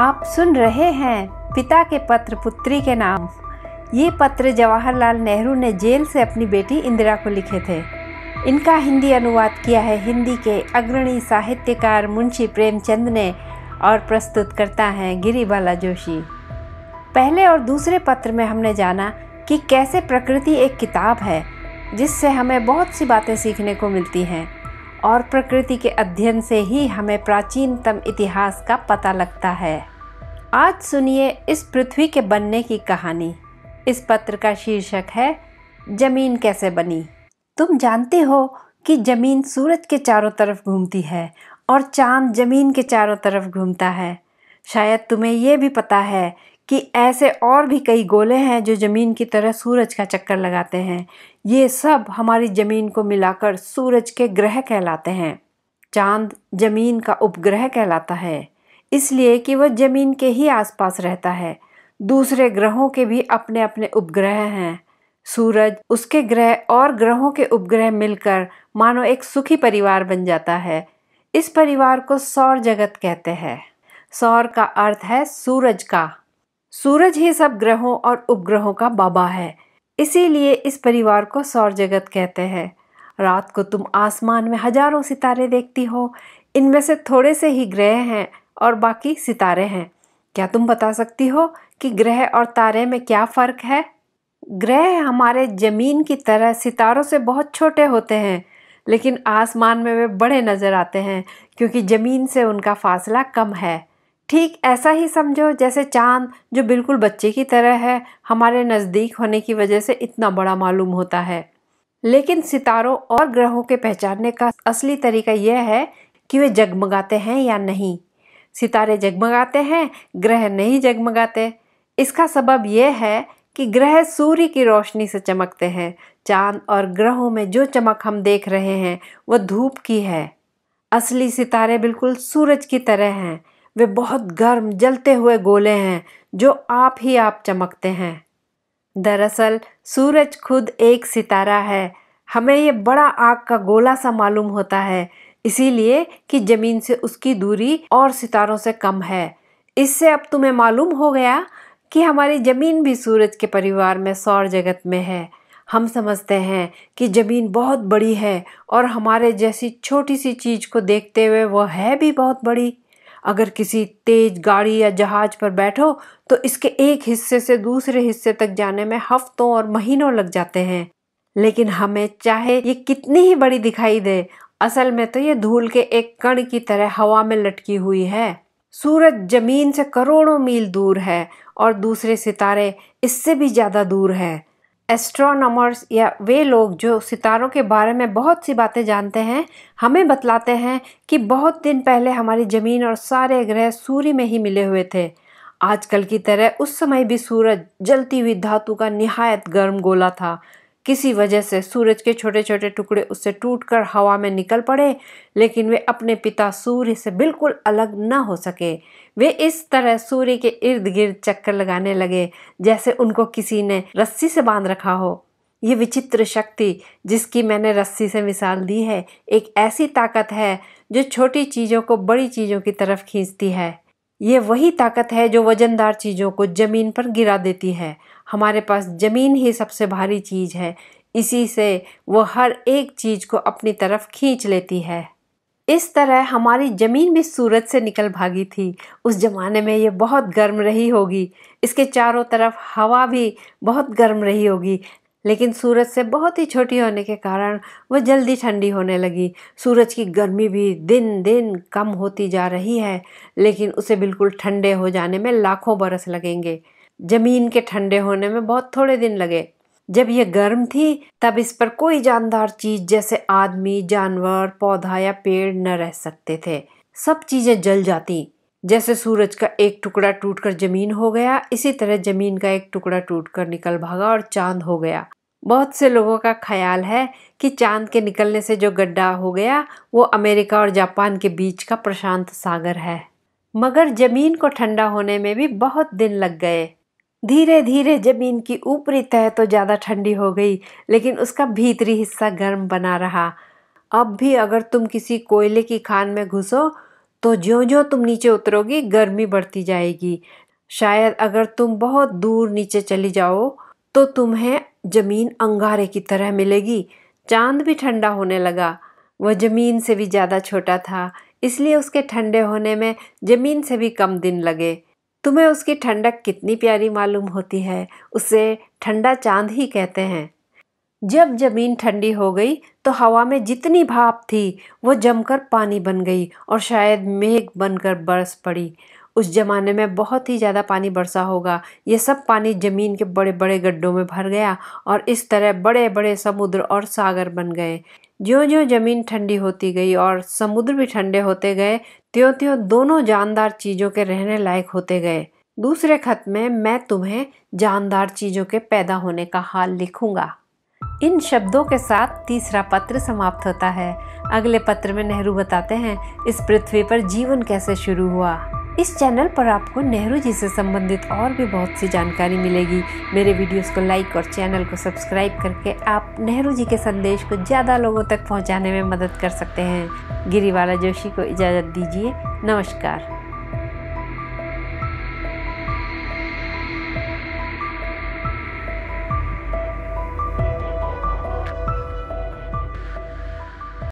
आप सुन रहे हैं पिता के पत्र पुत्री के नाम ये पत्र जवाहरलाल नेहरू ने जेल से अपनी बेटी इंदिरा को लिखे थे इनका हिंदी अनुवाद किया है हिंदी के अग्रणी साहित्यकार मुंशी प्रेमचंद ने और प्रस्तुत करता है गिरीबाला जोशी पहले और दूसरे पत्र में हमने जाना कि कैसे प्रकृति एक किताब है जिससे हमें बहुत सी बातें सीखने को मिलती हैं और प्रकृति के अध्ययन से ही हमें प्राचीनतम इतिहास का पता लगता है आज सुनिए इस पृथ्वी के बनने की कहानी इस पत्र का शीर्षक है जमीन कैसे बनी तुम जानते हो कि जमीन सूरज के चारों तरफ घूमती है और चांद जमीन के चारों तरफ घूमता है शायद तुम्हें यह भी पता है कि ऐसे और भी कई गोले हैं जो ज़मीन की तरह सूरज का चक्कर लगाते हैं ये सब हमारी ज़मीन को मिलाकर सूरज के ग्रह कहलाते हैं चांद ज़मीन का उपग्रह कहलाता है इसलिए कि वह ज़मीन के ही आसपास रहता है दूसरे ग्रहों के भी अपने अपने उपग्रह हैं सूरज उसके ग्रह और ग्रहों के उपग्रह मिलकर मानो एक सुखी परिवार बन जाता है इस परिवार को सौर जगत कहते हैं सौर का अर्थ है सूरज का सूरज ही सब ग्रहों और उपग्रहों का बाबा है इसीलिए इस परिवार को सौर जगत कहते हैं रात को तुम आसमान में हजारों सितारे देखती हो इनमें से थोड़े से ही ग्रह हैं और बाकी सितारे हैं क्या तुम बता सकती हो कि ग्रह और तारे में क्या फ़र्क है ग्रह हमारे ज़मीन की तरह सितारों से बहुत छोटे होते हैं लेकिन आसमान में वे बड़े नज़र आते हैं क्योंकि ज़मीन से उनका फासला कम है ठीक ऐसा ही समझो जैसे चांद जो बिल्कुल बच्चे की तरह है हमारे नज़दीक होने की वजह से इतना बड़ा मालूम होता है लेकिन सितारों और ग्रहों के पहचानने का असली तरीका यह है कि वे जगमगाते हैं या नहीं सितारे जगमगाते हैं ग्रह नहीं जगमगाते इसका सबब यह है कि ग्रह सूर्य की रोशनी से चमकते हैं चांद और ग्रहों में जो चमक हम देख रहे हैं वह धूप की है असली सितारे बिल्कुल सूरज की तरह हैं वे बहुत गर्म जलते हुए गोले हैं जो आप ही आप चमकते हैं दरअसल सूरज खुद एक सितारा है हमें ये बड़ा आग का गोला सा मालूम होता है इसीलिए कि ज़मीन से उसकी दूरी और सितारों से कम है इससे अब तुम्हें मालूम हो गया कि हमारी ज़मीन भी सूरज के परिवार में सौर जगत में है हम समझते हैं कि ज़मीन बहुत बड़ी है और हमारे जैसी छोटी सी चीज़ को देखते हुए वह है भी बहुत बड़ी अगर किसी तेज गाड़ी या जहाज़ पर बैठो तो इसके एक हिस्से से दूसरे हिस्से तक जाने में हफ्तों और महीनों लग जाते हैं लेकिन हमें चाहे ये कितनी ही बड़ी दिखाई दे असल में तो ये धूल के एक कण की तरह हवा में लटकी हुई है सूरज जमीन से करोड़ों मील दूर है और दूसरे सितारे इससे भी ज़्यादा दूर है एस्ट्रोनॉमर्स या वे लोग जो सितारों के बारे में बहुत सी बातें जानते हैं हमें बतलाते हैं कि बहुत दिन पहले हमारी ज़मीन और सारे ग्रह सूर्य में ही मिले हुए थे आजकल की तरह उस समय भी सूरज जलती हुई धातु का निहायत गर्म गोला था किसी वजह से सूरज के छोटे छोटे टुकड़े उससे टूटकर हवा में निकल पड़े लेकिन वे अपने पिता सूर्य से बिल्कुल अलग न हो सके वे इस तरह सूर्य के इर्द गिर्द चक्कर लगाने लगे जैसे उनको किसी ने रस्सी से बांध रखा हो ये विचित्र शक्ति जिसकी मैंने रस्सी से मिसाल दी है एक ऐसी ताकत है जो छोटी चीज़ों को बड़ी चीज़ों की तरफ खींचती है ये वही ताकत है जो वजनदार चीज़ों को ज़मीन पर गिरा देती है हमारे पास ज़मीन ही सबसे भारी चीज़ है इसी से वो हर एक चीज़ को अपनी तरफ खींच लेती है इस तरह हमारी ज़मीन भी सूरज से निकल भागी थी उस ज़माने में ये बहुत गर्म रही होगी इसके चारों तरफ हवा भी बहुत गर्म रही होगी लेकिन सूरज से बहुत ही छोटी होने के कारण वह जल्दी ठंडी होने लगी सूरज की गर्मी भी दिन दिन कम होती जा रही है लेकिन उसे बिल्कुल ठंडे हो जाने में लाखों बरस लगेंगे ज़मीन के ठंडे होने में बहुत थोड़े दिन लगे जब यह गर्म थी तब इस पर कोई जानदार चीज़ जैसे आदमी जानवर पौधा या पेड़ न रह सकते थे सब चीज़ें जल जाती जैसे सूरज का एक टुकड़ा टूटकर जमीन हो गया इसी तरह जमीन का एक टुकड़ा टूटकर निकल भागा और चांद हो गया बहुत से लोगों का ख्याल है कि चांद के निकलने से जो गड्ढा हो गया वो अमेरिका और जापान के बीच का प्रशांत सागर है मगर जमीन को ठंडा होने में भी बहुत दिन लग गए धीरे धीरे जमीन की ऊपरी तह तो ज़्यादा ठंडी हो गई लेकिन उसका भीतरी हिस्सा गर्म बना रहा अब भी अगर तुम किसी कोयले की खान में घुसो तो ज्यो ज्यो तुम नीचे उतरोगी गर्मी बढ़ती जाएगी शायद अगर तुम बहुत दूर नीचे चली जाओ तो तुम्हें ज़मीन अंगारे की तरह मिलेगी चांद भी ठंडा होने लगा वह ज़मीन से भी ज़्यादा छोटा था इसलिए उसके ठंडे होने में ज़मीन से भी कम दिन लगे तुम्हें उसकी ठंडक कितनी प्यारी मालूम होती है उसे ठंडा चांद ही कहते हैं जब ज़मीन ठंडी हो गई तो हवा में जितनी भाप थी वो जमकर पानी बन गई और शायद मेघ बनकर बरस पड़ी उस ज़माने में बहुत ही ज़्यादा पानी बरसा होगा ये सब पानी ज़मीन के बड़े बड़े गड्ढों में भर गया और इस तरह बड़े बड़े समुद्र और सागर बन गए ज्यो ज्यों ज़मीन ठंडी होती गई और समुद्र भी ठंडे होते गए त्यों त्यों दोनों जानदार चीज़ों के रहने लायक होते गए दूसरे खत में मैं तुम्हें जानदार चीज़ों के पैदा होने का हाल लिखूँगा इन शब्दों के साथ तीसरा पत्र समाप्त होता है अगले पत्र में नेहरू बताते हैं इस पृथ्वी पर जीवन कैसे शुरू हुआ इस चैनल पर आपको नेहरू जी से संबंधित और भी बहुत सी जानकारी मिलेगी मेरे वीडियोस को लाइक और चैनल को सब्सक्राइब करके आप नेहरू जी के संदेश को ज़्यादा लोगों तक पहुंचाने में मदद कर सकते हैं गिरिवाला जोशी को इजाज़त दीजिए नमस्कार